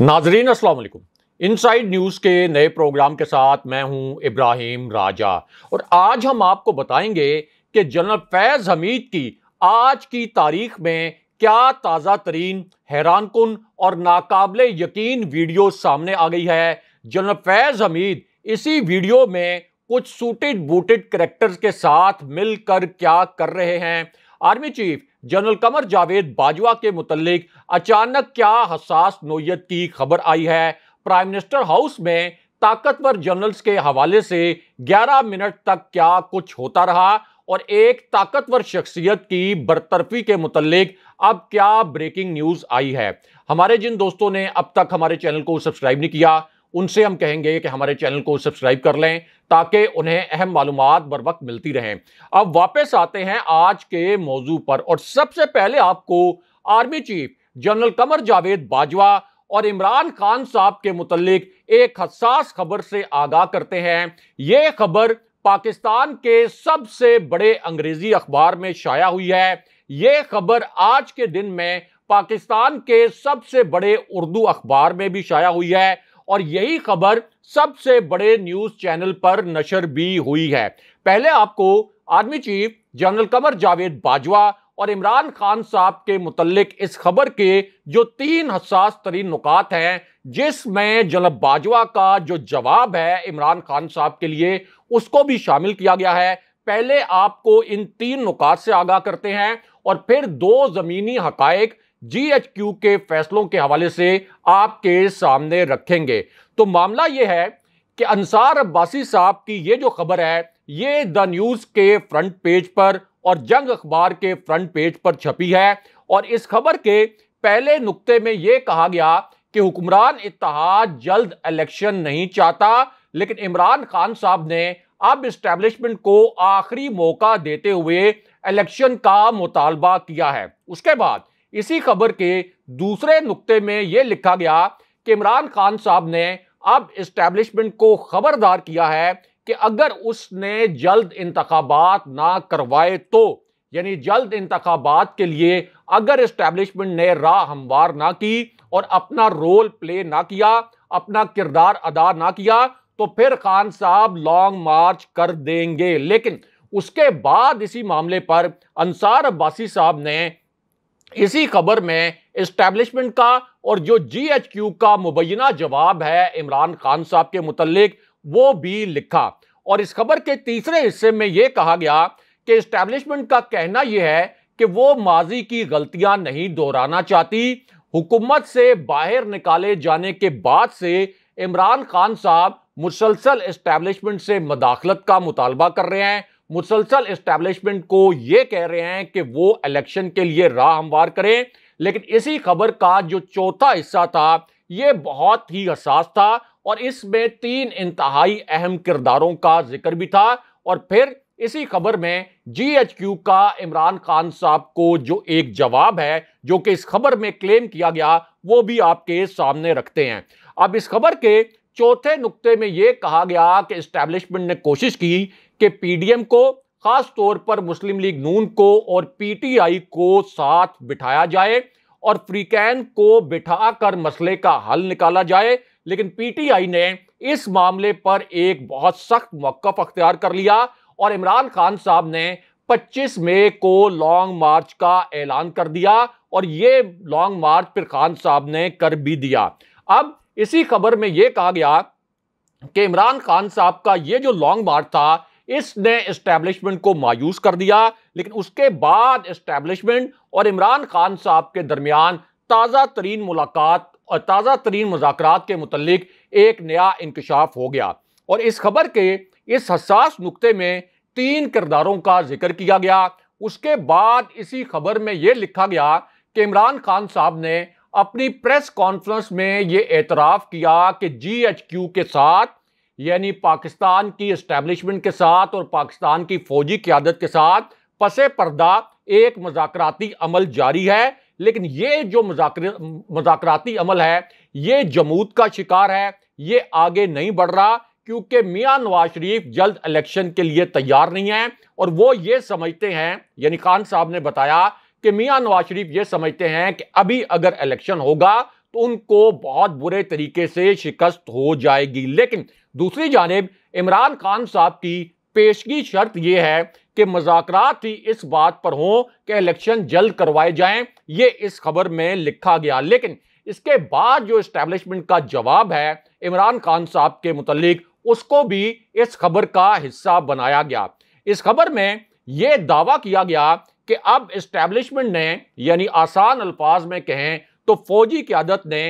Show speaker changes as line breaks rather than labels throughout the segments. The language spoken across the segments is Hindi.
नाजरीन अस्सलाम इन इनसाइड न्यूज़ के नए प्रोग्राम के साथ मैं हूं इब्राहिम राजा और आज हम आपको बताएंगे कि जनरल फैज़ हमीद की आज की तारीख में क्या ताज़ा तरीन हैरान कन और नाकबले यकीन वीडियो सामने आ गई है जनरल फैज़ हमीद इसी वीडियो में कुछ सूटेड बूटेड करेक्टर्स के साथ मिलकर क्या कर रहे हैं army chief general Qamar Javed Bajwa के मुतलिक अचानक क्या हसास नोयत की खबर आई है प्राइम मिनिस्टर हाउस में ताकतवर जनरल्स के हवाले से 11 मिनट तक क्या कुछ होता रहा और एक ताकतवर शख्सियत की बरतरफी के मुतलिक अब क्या ब्रेकिंग न्यूज आई है हमारे जिन दोस्तों ने अब तक हमारे चैनल को सब्सक्राइब नहीं किया उनसे हम कहेंगे कि हमारे चैनल को सब्सक्राइब कर लें ताकि उन्हें अहम मालूम बर वक्त मिलती रहें अब वापस आते हैं आज के मौजू पर और सबसे पहले आपको army chief general Qamar Javed Bajwa और इमरान खान साहब के मुतलिक एक हसास खबर से आगाह करते हैं ये खबर पाकिस्तान के सबसे बड़े अंग्रेजी अखबार में शाया हुई है ये खबर आज के दिन में पाकिस्तान के सबसे बड़े उर्दू अखबार में भी शाया हुई है और यही खबर सबसे बड़े न्यूज चैनल पर नशर भी हुई है पहले आपको army chief general Qamar Javed Bajwa और इमरान खान साहब के मुतलक इस खबर के जो तीन हसास तरीन नुकात हैं जिसमें जनरल बाजवा का जो जवाब है इमरान खान साहब के लिए उसको भी शामिल किया गया है पहले आपको इन तीन नुकात से आगाह करते हैं और फिर दो ज़मीनी हकायक जीएचक्यू के फैसलों के हवाले से आपके सामने रखेंगे तो मामला यह है कि अंसार अब्बासी साहब की यह जो खबर है यह द न्यूज के फ्रंट पेज पर और जंग अखबार के फ्रंट पेज पर छपी है और इस खबर के पहले नुक्ते में यह कहा गया कि हुक्मरान इतिहाद जल्द इलेक्शन नहीं चाहता लेकिन इमरान खान साहब ने अब इस्टेब्लिशमेंट को आखिरी मौका देते हुए इलेक्शन का मुतालबा किया है उसके बाद इसी खबर के दूसरे नुक्ते में यह लिखा गया कि इमरान खान साहब ने अब इस्टेब्लिशमेंट को खबरदार किया है कि अगर उसने जल्द इंतबात ना करवाए तो यानी जल्द इंतबात के लिए अगर इस्टेब्लिशमेंट ने राह हमवार ना की और अपना रोल प्ले ना किया अपना किरदार अदा ना किया तो फिर खान साहब लॉन्ग मार्च कर देंगे लेकिन उसके बाद इसी मामले पर अंसार अब्बासी साहब ने इसी खबर में इस्टेब्लिशमेंट का और जो जी एच क्यू का मुबैना जवाब है इमरान खान साहब के मुतलिक वो भी लिखा और इस खबर के तीसरे हिस्से में ये कहा गया कि इस्टेब्लिशमेंट का कहना यह है कि वो माजी की गलतियां नहीं दोहराना चाहती हुकूमत से बाहर निकाले जाने के बाद से इमरान खान साहब मुसलसल इस्टेब्लिशमेंट से मदाखलत का मुतालबा कर रहे हैं मुसलसल एस्टैब्लिशमेंट को यह कह रहे हैं कि वो इलेक्शन के लिए राह हमवार करें लेकिन इसी खबर का जो चौथा हिस्सा था यह बहुत ही हसास था और इसमें तीन इंतहाई अहम किरदारों का जिक्र भी था और फिर इसी खबर में जी एच क्यू का इमरान खान साहब को जो एक जवाब है जो कि इस खबर में क्लेम किया गया वो भी आपके सामने रखते हैं अब इस खबर के चौथे नुक्ते में यह कहा गया कि इस्टेब्लिशमेंट ने कोशिश की कि पीडीएम को खास तौर पर मुस्लिम लीग नून को और पीटीआई को साथ बिठाया जाए और फ्रीकैन को बिठाकर मसले का हल निकाला जाए लेकिन पीटीआई ने इस मामले पर एक बहुत सख्त मौकफ अख्तियार कर लिया और इमरान खान साहब ने 25 मई को लॉन्ग मार्च का ऐलान कर दिया और ये लॉन्ग मार्च फिर खान साहब ने कर भी दिया अब इसी खबर में यह कहा गया कि इमरान खान साहब का ये जो लॉन्ग मार्च था इसने इस्टेब्लिशमेंट को मायूस कर दिया लेकिन उसके बाद इस्टेब्लिशमेंट और इमरान खान साहब के दरमियान ताज़ा तरीन मुलाकात और ताज़ा तरीन मुजाकर के मतलब एक नया इंकशाफ हो गया और इस खबर के इस हसास नुकते में तीन किरदारों का जिक्र किया गया उसके बाद इसी खबर में यह लिखा गया कि इमरान खान साहब ने अपनी प्रेस कॉन्फ्रेंस में ये एतराफ़ किया कि जी एच क्यू के साथ यानी पाकिस्तान की इस्टेब्लिशमेंट के साथ और पाकिस्तान की फौजी क्यादत के साथ पस पर्दा एक मजाकती अमल जारी है लेकिन ये जो मजाकती अमल है ये जमूद का शिकार है ये आगे नहीं बढ़ रहा क्योंकि मियाँ नवाज शरीफ जल्द इलेक्शन के लिए तैयार नहीं है और वो ये समझते हैं यानी खान साहब ने बताया कि मियाँ नवाज शरीफ ये समझते हैं कि अभी अगर इलेक्शन होगा तो उनको बहुत बुरे तरीके से शिकस्त हो जाएगी लेकिन दूसरी जानब इमरान खान साहब की पेशगी शर्त यह है कि मजाक ही इस बात पर हों कि इलेक्शन जल्द करवाए जाएं ये इस खबर में लिखा गया लेकिन इसके बाद जो इस्टेब्लिशमेंट का जवाब है इमरान खान साहब के मुतलिक उसको भी इस खबर का हिस्सा बनाया गया इस खबर में यह दावा किया गया कि अब इस्टेब्लिशमेंट ने यानी आसान अल्फाज में कहें तो फौजी क्यादत ने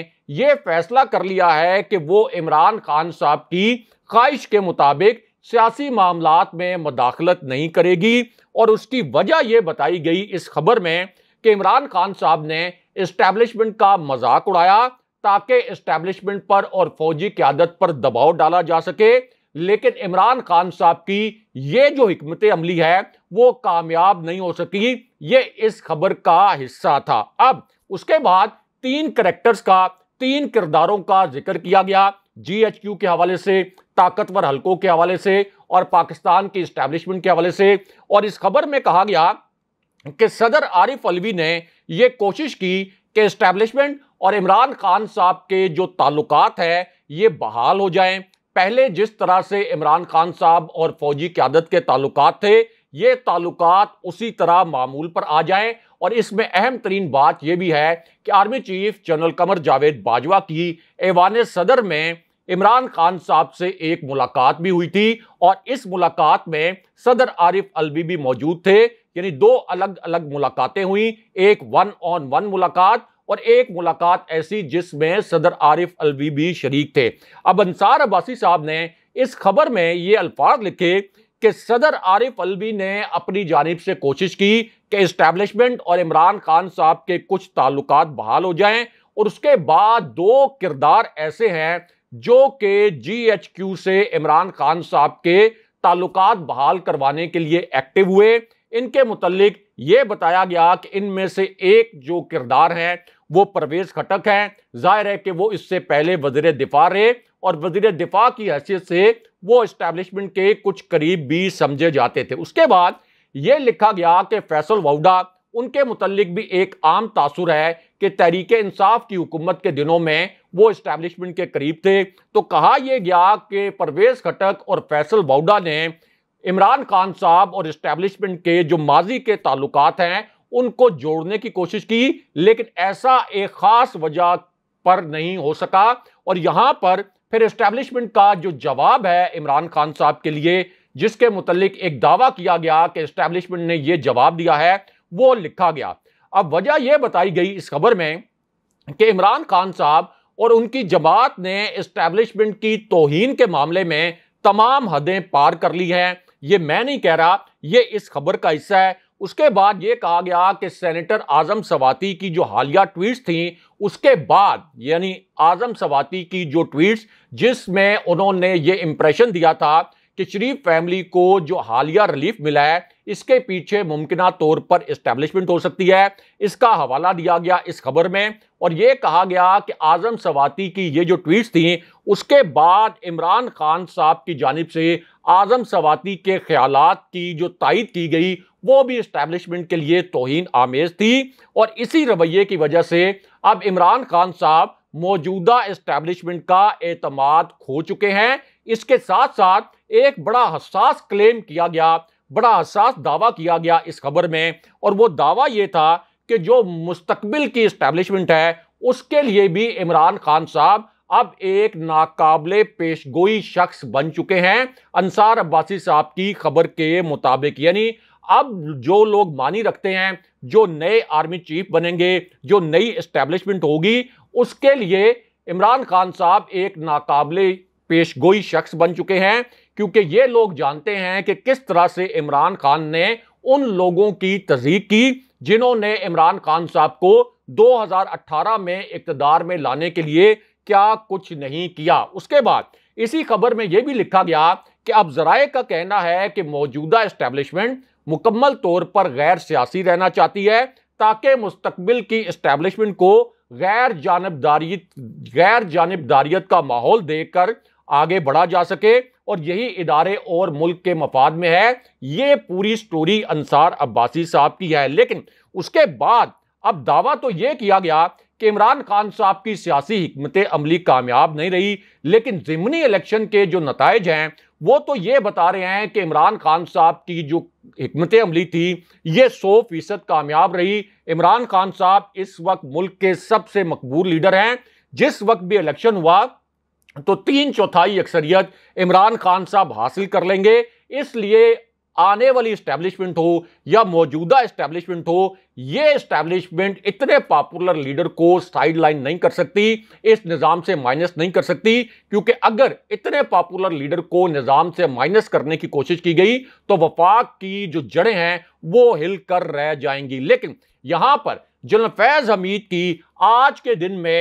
यह फैसला कर लिया है कि वो इमरान खान साहब की ख्वाहिश के मुताबिक सियासी मामला में मदाखलत नहीं करेगी और उसकी वजह यह बताई गई इस खबर में कि इमरान खान साहब ने इस्टेब्लिशमेंट का मजाक उड़ाया ताकि इस्टेब्लिशमेंट पर और फौजी क्यादत पर दबाव डाला जा सके लेकिन इमरान खान साहब की ये जो हमत अमली है वो कामयाब नहीं हो सकी ये इस खबर का हिस्सा था अब उसके बाद तीन करेक्टर्स का तीन किरदारों का जिक्र किया गया जीएचक्यू के हवाले से ताकतवर हलकों के हवाले से और पाकिस्तान के इस्टेब्लिशमेंट के हवाले से और इस खबर में कहा गया कि सदर आरिफ अलवी ने यह कोशिश की कि इस्टेब्लिशमेंट और इमरान खान साहब के जो ताल्लुक हैं ये बहाल हो जाएं पहले जिस तरह से इमरान खान साहब और फौजी क्यादत के ताल्लुक थे ये ताल्लुकात उसी तरह मामूल पर आ जाएं और इसमें अहम तरीन बात यह भी है कि army chief general Qamar Javed Bajwa की ऐवान सदर में इमरान खान साहब से एक मुलाकात भी हुई थी और इस मुलाकात में सदर आरिफ अलवी भी मौजूद थे यानी दो अलग अलग मुलाकातें हुई एक वन ऑन वन मुलाकात और एक मुलाकात ऐसी जिसमें सदर आरिफ अलवी भी शरीक थे अब अंसार अब्बासी साहब ने इस खबर में ये अल्फाज लिखे कि सदर आरिफ अलवी ने अपनी जानब से कोशिश की कि इस्टेब्लिशमेंट और इमरान खान साहब के कुछ ताल्लुक बहाल हो जाएं और उसके बाद दो किरदार ऐसे हैं जो कि जी एच क्यू से इमरान खान साहब के ताल्लुक बहाल करवाने के लिए एक्टिव हुए इनके मतलब ये बताया गया कि इनमें से एक जो किरदार हैं वो परवेज खटक हैं जाहिर है कि वो इससे पहले वजर दिफा रहे और वजीर दिफा की हैसियत से वो इस्टेब्लिशमेंट के कुछ करीब भी समझे जाते थे उसके बाद ये लिखा गया कि फैसल वाउडा उनके मुतलक भी एक आम तासर है कि तहरीक इंसाफ की हुकूमत के दिनों में वो इस्टेब्लिशमेंट के करीब थे तो कहा यह गया कि परवेज़ खटक और फैसल वाउडा ने इमरान खान साहब और इस्टेब्लिशमेंट के जो माजी के ताल्लुक हैं उनको जोड़ने की कोशिश की लेकिन ऐसा एक ख़ास वजह पर नहीं हो सका और यहाँ पर फिर इस्टेब्लिशमेंट का जो जवाब है इमरान खान साहब के लिए जिसके मुतलिक एक दावा किया गया कि इस्टेब्लिशमेंट ने यह जवाब दिया है वो लिखा गया अब वजह यह बताई गई इस खबर में कि इमरान खान साहब और उनकी जमात ने इस्टेब्लिशमेंट की तोहन के मामले में तमाम हदें पार कर ली हैं ये मैं नहीं कह रहा ये इस खबर का हिस्सा है उसके बाद ये कहा गया कि सेनेटर आजम सवाती की जो हालिया ट्वीट्स थी उसके बाद यानी आजम सवाती की जो ट्वीट्स जिसमें उन्होंने ये इम्प्रेशन दिया था कि शरीफ फैमिली को जो हालिया रिलीफ मिला है इसके पीछे मुमकिन तौर पर इस्टेब्लिशमेंट हो सकती है इसका हवाला दिया गया इस खबर में और ये कहा गया कि आजम सवाती की ये जो ट्वीट्स थी उसके बाद इमरान खान साहब की जानब से आजम सवाती के ख्याल की जो तायद की गई वो भी इस्टेब्लिशमेंट के लिए तोहन आमेज थी और इसी रवैये की वजह से अब इमरान खान साहब मौजूदा इस्टेब्लिशमेंट का एतमाद खो चुके हैं इसके साथ साथ एक बड़ा हसास क्लेम किया गया बड़ा हसास दावा किया गया इस खबर में और वो दावा ये था कि जो मुस्तबिल की इस्टेब्लिशमेंट है उसके लिए भी इमरान खान साहब अब एक नाकाबले पेशगोई शख्स बन चुके हैं अंसार अब्बासी साहब की खबर के मुताबिक यानी अब जो लोग मानी रखते हैं जो नए आर्मी चीफ बनेंगे जो नई इस्टेब्लिशमेंट होगी उसके लिए इमरान खान साहब एक नाकाबले पेश गोई शख्स बन चुके हैं क्योंकि ये लोग जानते हैं कि किस तरह से इमरान खान ने उन लोगों की तजीक की जिन्होंने इमरान खान साहब को 2018 में इकतदार में लाने के लिए क्या कुछ नहीं किया उसके बाद इसी खबर में यह भी लिखा गया कि अब जराए का कहना है कि मौजूदा इस्टेब्लिशमेंट मुकम्मल तौर पर गैर सियासी रहना चाहती है ताकि मुस्तबिल की इस्टेबलिशमेंट को गैर जानबदारी गैर जानबदारीत का माहौल देकर आगे बढ़ा जा सके और यही इदारे और मुल्क के मफाद में है ये पूरी स्टोरी अंसार अब्बासी साहब की है लेकिन उसके बाद अब दावा तो ये किया गया कि इमरान खान साहब की सियासी हमत अमली कामयाब नहीं रही लेकिन ज़मनी इलेक्शन के जो नतज हैं वो तो ये बता रहे हैं कि इमरान खान साहब की जो हमत अमली थी ये सौ फीसद कामयाब रही इमरान खान साहब इस वक्त मुल्क के सबसे मकबूल लीडर हैं जिस वक्त भी इलेक्शन हुआ तो तीन चौथाई अक्सरियत इमरान खान साहब हासिल कर लेंगे इसलिए आने वाली स्टैब्लिशमेंट हो या मौजूदा स्टैब्लिशमेंट हो ये स्टैब्लिशमेंट इतने पॉपुलर लीडर को साइड लाइन नहीं कर सकती इस निज़ाम से माइनस नहीं कर सकती क्योंकि अगर इतने पॉपुलर लीडर को निज़ाम से माइनस करने की कोशिश की गई तो वफाक की जो जड़ें हैं वो हिल कर रह जाएंगी लेकिन यहां पर जनरल फैज हमीद की आज के दिन में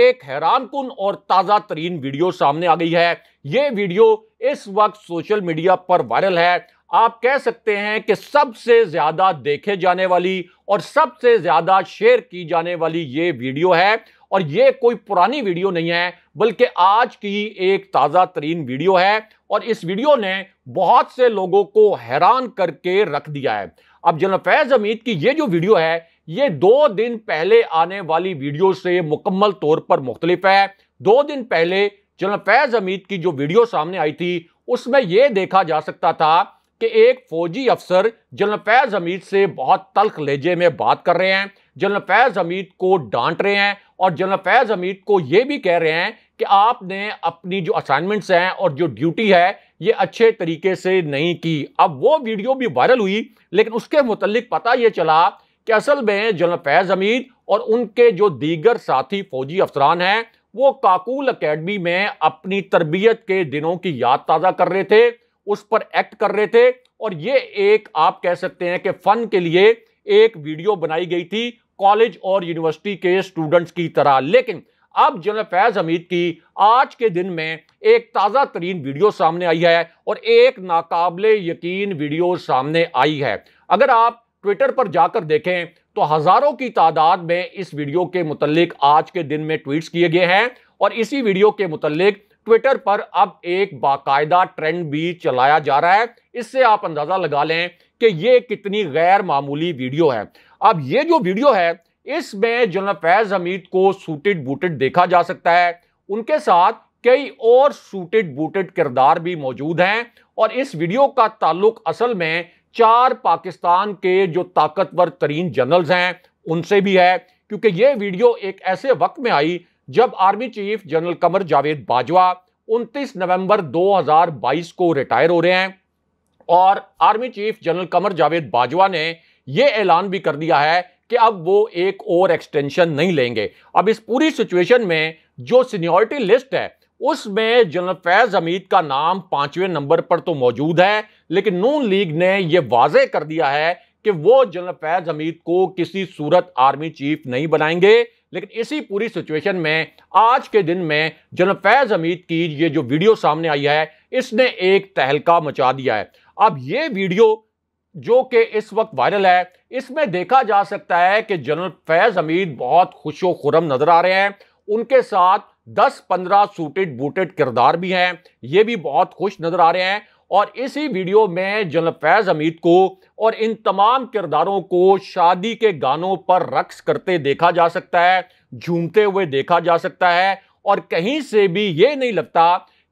एक हैरान कन और ताज़ा तरीन वीडियो सामने आ गई है ये वीडियो इस वक्त सोशल मीडिया पर वायरल है आप कह सकते हैं कि सबसे ज़्यादा देखे जाने वाली और सबसे ज़्यादा शेयर की जाने वाली ये वीडियो है और ये कोई पुरानी वीडियो नहीं है बल्कि आज की एक ताज़ा तरीन वीडियो है और इस वीडियो ने बहुत से लोगों को हैरान करके रख दिया है अब जनरल फैज़ हमीद की ये जो वीडियो है ये दो दिन पहले आने वाली वीडियो से मुकम्मल तौर पर मुख्तलिफ है दो दिन पहले जनरल फैज़ हमीद की जो वीडियो सामने आई थी उसमें यह देखा जा सकता था कि एक फौजी अफसर जनरल फैज़ हमीद से बहुत तल्ख लहजे में बात कर रहे हैं जनरल फैज़ हमीद को डांट रहे हैं और जनरल फैज़ हमीद को ये भी कह रहे हैं कि आपने अपनी जो असाइनमेंट्स हैं और जो ड्यूटी है ये अच्छे तरीके से नहीं की अब वो वीडियो भी वायरल हुई लेकिन उसके मतलब पता ये चला कि असल में जनरल फैज़ हमीद और उनके जो दीगर साथी फौजी अफसरान हैं वो काकुल अकेडमी में अपनी तरबियत के दिनों की याद ताज़ा कर रहे थे उस पर एक्ट कर रहे थे और ये एक आप कह सकते हैं कि फन के लिए एक वीडियो बनाई गई थी कॉलेज और यूनिवर्सिटी के स्टूडेंट्स की तरह लेकिन अब जनरल फैज हमीद की आज के दिन में एक ताज़ा तरीन वीडियो सामने आई है और एक नाकाबले यकीन वीडियो सामने आई है अगर आप ट्विटर पर जाकर देखें तो हज़ारों की तादाद में इस वीडियो के मुतलिक आज के दिन में ट्वीट्स किए गए हैं और इसी वीडियो के मुतलिक ट्विटर पर अब एक बाकायदा ट्रेंड भी चलाया जा रहा है इससे आप अंदाज़ा लगा लें कि ये कितनी गैर मामूली वीडियो है अब ये जो वीडियो है इसमें जनरल फैज़ हमीद को सूटेड बूटेड देखा जा सकता है उनके साथ कई और सूटेड बूटेड किरदार भी मौजूद हैं और इस वीडियो का ताल्लुक असल में चार पाकिस्तान के जो ताकतवर तरीन जनरल्स हैं उनसे भी है क्योंकि ये वीडियो एक ऐसे वक्त में आई जब army chief general Qamar Javed Bajwa 29 नवंबर 2022 को रिटायर हो रहे हैं और army chief general Qamar Javed Bajwa ने यह ऐलान भी कर दिया है कि अब वो एक और एक्सटेंशन नहीं लेंगे अब इस पूरी सिचुएशन में जो सीनियोरिटी लिस्ट है उसमें जनरल फैज हमीद का नाम पांचवें नंबर पर तो मौजूद है लेकिन नून लीग ने यह वाजह कर दिया है कि वो जनरल फैज हमीद को किसी सूरत आर्मी चीफ नहीं बनाएंगे लेकिन इसी पूरी सिचुएशन में आज के दिन में जनरल फैज हमीद की ये जो वीडियो सामने आई है इसने एक तहलका मचा दिया है अब ये वीडियो जो कि इस वक्त वायरल है इसमें देखा जा सकता है कि जनरल फैज हमीद बहुत खुशो खुरम नजर आ रहे हैं उनके साथ 10-15 सूटेड बूटेड किरदार भी हैं ये भी बहुत खुश नजर आ रहे हैं और इसी वीडियो में जनरल फैज़ हमीद को और इन तमाम किरदारों को शादी के गानों पर रक्स करते देखा जा सकता है झूमते हुए देखा जा सकता है और कहीं से भी ये नहीं लगता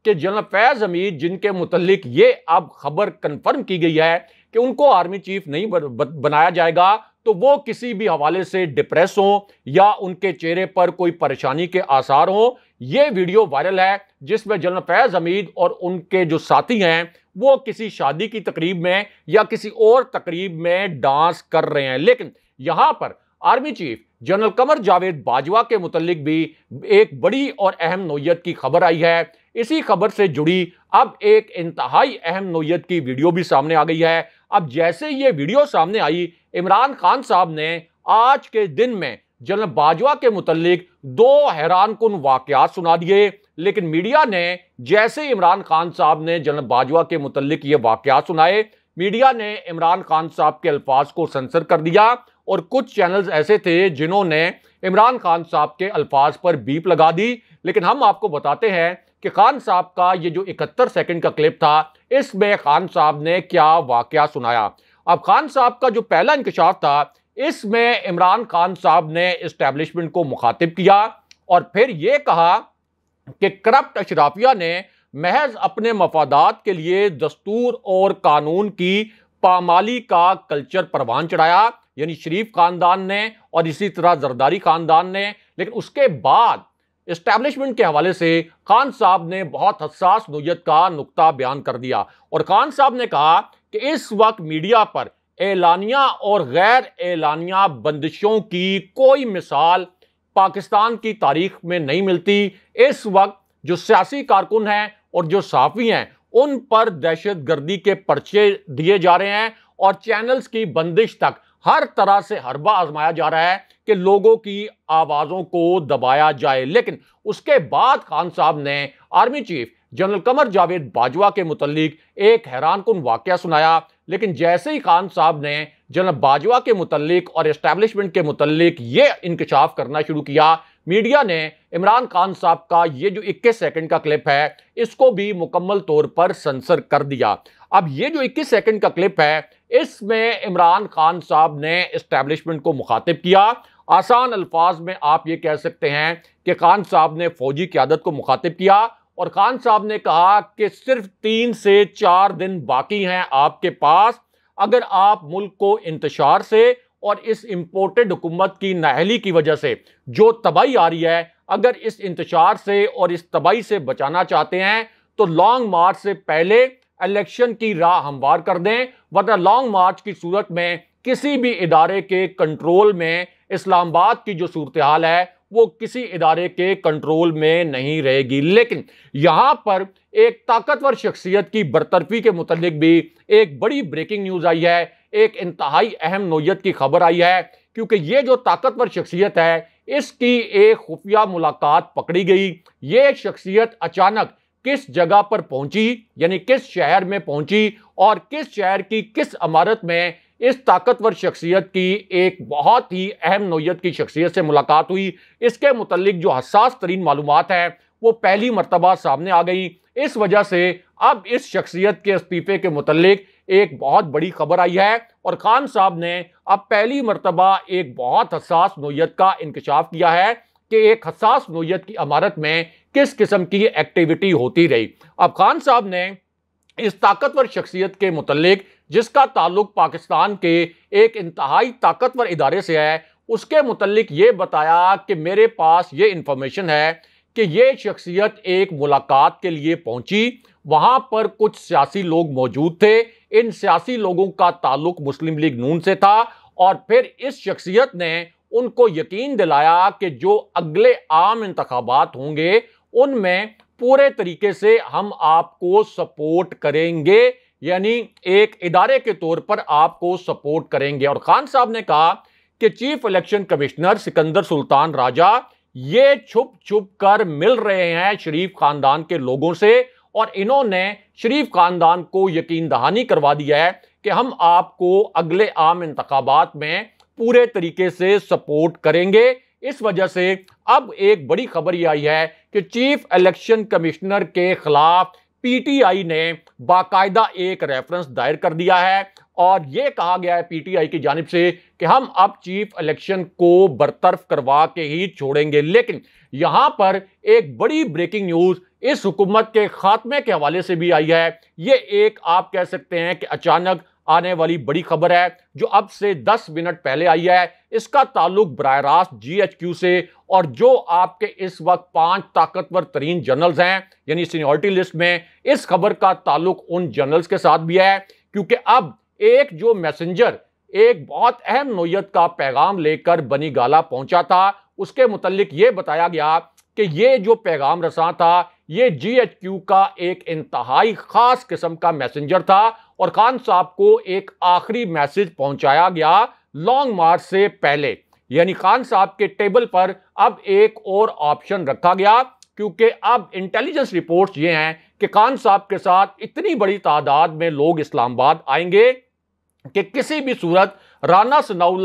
कि जनरल फैज़ हमीद जिनके मुतलिक ये अब खबर कन्फर्म की गई है कि उनको आर्मी चीफ नहीं बनाया जाएगा तो वो किसी भी हवाले से डिप्रेस हों या उनके चेहरे पर कोई परेशानी के आसार हों ये वीडियो वायरल है जिसमें जनरल फैज हमीद और उनके जो साथी हैं वो किसी शादी की तकरीब में या किसी और तकरीब में डांस कर रहे हैं लेकिन यहाँ पर army chief general Qamar Javed Bajwa के मुतलिक भी एक बड़ी और अहम नोयत की खबर आई है इसी खबर से जुड़ी अब एक इंतहाई अहम नोयत की वीडियो भी सामने आ गई है अब जैसे ये वीडियो सामने आई इमरान खान साहब ने आज के दिन में जनरल बाजवा के मुतलिक दो हैरान कन वाकत सुना दिए लेकिन मीडिया ने जैसे इमरान खान साहब ने जनरल बाजवा के मुतलिक ये वाकत सुनाए मीडिया ने इमरान खान साहब के अल्फाज को सेंसर कर दिया और कुछ चैनल्स ऐसे थे जिन्होंने इमरान खान साहब के अल्फाज पर बीप लगा दी लेकिन हम आपको बताते हैं कि खान साहब का ये जो 71 सेकंड का क्लिप था इसमें खान साहब ने क्या वाक़ सुनाया अब खान साहब का जो पहला इंकशाफ था इसमें इमरान खान साहब ने इस्टेब्लिशमेंट को मुखातिब किया और फिर ये कहा कि करप्ट अशराफिया ने महज अपने मफादात के लिए दस्तूर और कानून की पामाली का कल्चर परवान चढ़ाया यानी शरीफ खानदान ने और इसी तरह जरदारी खानदान ने लेकिन उसके बाद इस्टेब्लिशमेंट के हवाले से खान साहब ने बहुत हसास नोयत का नुकता बयान कर दिया और खान साहब ने कहा कि इस वक्त मीडिया पर एलानिया और गैर एलानिया बंदिशों की कोई मिसाल पाकिस्तान की तारीख में नहीं मिलती इस वक्त जो सियासी कारकुन हैं और जो साफ़ी हैं उन पर दहशत गर्दी के पर्चे दिए जा रहे हैं और चैनल्स की बंदिश तक हर तरह से हरबा आजमाया जा रहा है कि लोगों की आवाज़ों को दबाया जाए लेकिन उसके बाद खान साहब ने army chief general Qamar Javed Bajwa के मुतलिक एक हैरान कन वाक़ सुनाया लेकिन जैसे ही खान साहब ने जनरल बाजवा के मुतलिक और इस्टेब्लिशमेंट के मुतलिक ये इंकशाफ करना शुरू किया मीडिया ने इमरान खान साहब का ये जो 21 सेकंड का क्लिप है इसको भी मुकम्मल तौर पर सेंसर कर दिया अब ये जो 21 सेकंड का क्लिप है इसमें इमरान खान साहब ने इस्टेब्लिशमेंट को मुखातिब किया आसान अल्फाज में आप ये कह सकते हैं कि खान साहब ने फौजी क्यादत को मुखातिब किया और खान साहब ने कहा कि सिर्फ तीन से चार दिन बाकी हैं आपके पास अगर आप मुल्क को इंतशार से और इस इम्पोर्टेड हुकूमत की नाहली की वजह से जो तबाही आ रही है अगर इस इंतजार से और इस तबाही से बचाना चाहते हैं तो लॉन्ग मार्च से पहले इलेक्शन की राह हमवार कर दें वरना लॉन्ग मार्च की सूरत में किसी भी इदारे के कंट्रोल में इस्लामाबाद की जो सूरत हाल है वो किसी इदारे के कंट्रोल में नहीं रहेगी लेकिन यहाँ पर एक ताकतवर शख्सियत की बरतरफी के मुतलिक भी एक बड़ी ब्रेकिंग न्यूज़ आई है एक इंतहाई अहम नोयत की खबर आई है क्योंकि ये जो ताकतवर शख्सियत है इसकी एक खुफिया मुलाकात पकड़ी गई ये शख्सियत अचानक किस जगह पर पहुंची यानी किस शहर में पहुंची और किस शहर की किस इमारत में इस ताकतवर शख्सियत की एक बहुत ही अहम नोयत की शख्सियत से मुलाकात हुई इसके मतलब जो हसास तरीन मालूम है वो पहली मरतबा सामने आ गई इस वजह से अब इस शख्सियत के इस्तीफे के मतलब एक बहुत बड़ी खबर आई है और खान साहब ने अब पहली मरतबा एक बहुत हसास नोयत का इंकशाफ किया है कि एक हसास नोयत की अमारत में किस किस्म की एक्टिविटी होती रही अब खान साहब ने इस ताकतवर शख्सियत के मतलब जिसका ताल्लुक पाकिस्तान के एक इंतहाई ताकतवर इदारे से है उसके मतलब ये बताया कि मेरे पास ये इंफॉर्मेशन है कि ये शख्सियत एक मुलाकात के लिए पहुंची वहाँ पर कुछ सियासी लोग मौजूद थे इन सियासी लोगों का ताल्लुक मुस्लिम लीग नून से था और फिर इस शख्सियत ने उनको यकीन दिलाया कि जो अगले आम इंतबात होंगे उनमें पूरे तरीके से हम आपको सपोर्ट करेंगे यानी एक इदारे के तौर पर आपको सपोर्ट करेंगे और खान साहब ने कहा कि chief election commissioner Sikandar Sultan Raja ये छुप छुप कर मिल रहे हैं शरीफ खानदान के लोगों से और इन्होंने शरीफ खानदान को यकीन दहानी करवा दिया है कि हम आपको अगले आम इंतबात में पूरे तरीके से सपोर्ट करेंगे इस वजह से अब एक बड़ी खबर यह आई है कि चीफ इलेक्शन कमिश्नर के खिलाफ पीटीआई ने बाकायदा एक रेफरेंस दायर कर दिया है और यह कहा गया है पीटीआई की जानब से कि हम अब चीफ इलेक्शन को बरतरफ करवा के ही छोड़ेंगे लेकिन यहां पर एक बड़ी ब्रेकिंग न्यूज इस हुकूमत के खात्मे के हवाले से भी आई है ये एक आप कह सकते हैं कि अचानक आने वाली बड़ी खबर है जो अब से 10 मिनट पहले आई है इसका ताल्लुक बर रास्त जी से और जो आपके इस वक्त पांच ताकतवर तरीन जनरल्स हैं यानी सीनियोरिटी लिस्ट में इस खबर का ताल्लुक उन जनरल्स के साथ भी है क्योंकि अब एक जो मैसेंजर एक बहुत अहम नोयत का पैगाम लेकर बनी गाला पहुंचा था उसके मुतलिक ये बताया गया कि ये जो पैगाम रसा था ये जी एच क्यू का एक इंतहाई ख़ास किस्म का मैसेंजर था और खान साहब को एक आखिरी मैसेज पहुंचाया गया लॉन्ग मार्च से पहले यानी खान साहब के टेबल पर अब एक और ऑप्शन रखा गया क्योंकि अब इंटेलिजेंस रिपोर्ट्स ये हैं कि खान साहब के साथ इतनी बड़ी तादाद में लोग इस्लामाबाद आएंगे कि किसी भी सूरत राना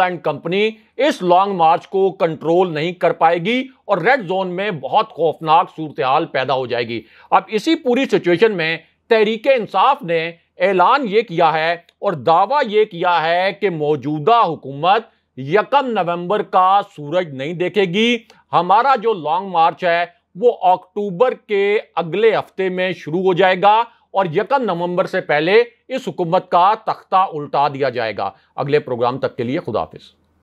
एंड कंपनी इस लॉन्ग मार्च को कंट्रोल नहीं कर पाएगी और रेड जोन में बहुत खौफनाक सूरत हाल पैदा हो जाएगी अब इसी पूरी सिचुएशन में तहरीक इंसाफ ने ऐलान ये किया है और दावा ये किया है कि मौजूदा हुकूमत यकम नवंबर का सूरज नहीं देखेगी हमारा जो लॉन्ग मार्च है वो अक्टूबर के अगले हफ्ते में शुरू हो जाएगा और यकम नवंबर से पहले इस हुकूमत का तख्ता उल्टा दिया जाएगा अगले प्रोग्राम तक के लिए खुदाफिज